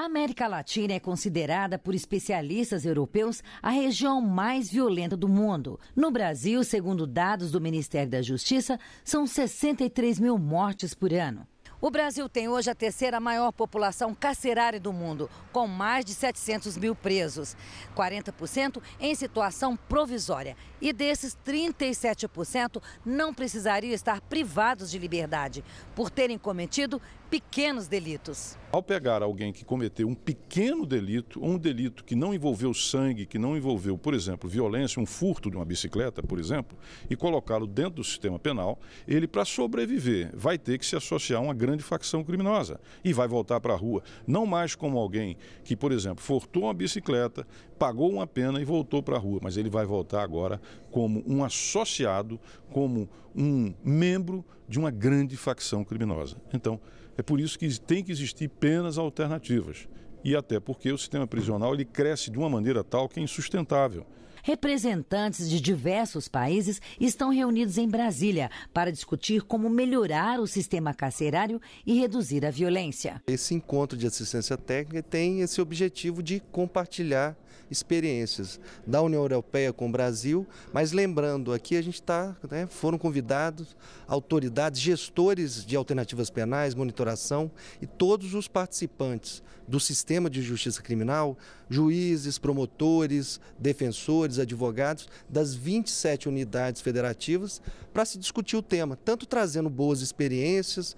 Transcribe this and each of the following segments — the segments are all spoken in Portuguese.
A América Latina é considerada por especialistas europeus a região mais violenta do mundo. No Brasil, segundo dados do Ministério da Justiça, são 63 mil mortes por ano. O Brasil tem hoje a terceira maior população carcerária do mundo, com mais de 700 mil presos, 40% em situação provisória. E desses, 37% não precisariam estar privados de liberdade por terem cometido pequenos delitos. Ao pegar alguém que cometeu um pequeno delito, um delito que não envolveu sangue, que não envolveu, por exemplo, violência, um furto de uma bicicleta, por exemplo, e colocá-lo dentro do sistema penal, ele, para sobreviver, vai ter que se associar a uma grande grande facção criminosa e vai voltar para a rua. Não mais como alguém que, por exemplo, furtou uma bicicleta, pagou uma pena e voltou para a rua, mas ele vai voltar agora como um associado, como um membro de uma grande facção criminosa. Então, é por isso que tem que existir penas alternativas. E até porque o sistema prisional ele cresce de uma maneira tal que é insustentável. Representantes de diversos países estão reunidos em Brasília para discutir como melhorar o sistema carcerário e reduzir a violência. Esse encontro de assistência técnica tem esse objetivo de compartilhar experiências da União Europeia com o Brasil, mas lembrando, aqui a gente está, né, foram convidados autoridades, gestores de alternativas penais, monitoração e todos os participantes do sistema de justiça criminal, juízes, promotores, defensores, advogados das 27 unidades federativas para se discutir o tema, tanto trazendo boas experiências,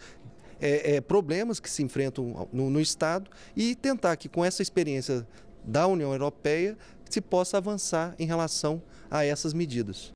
é, é, problemas que se enfrentam no, no Estado e tentar que, com essa experiência da União Europeia se possa avançar em relação a essas medidas.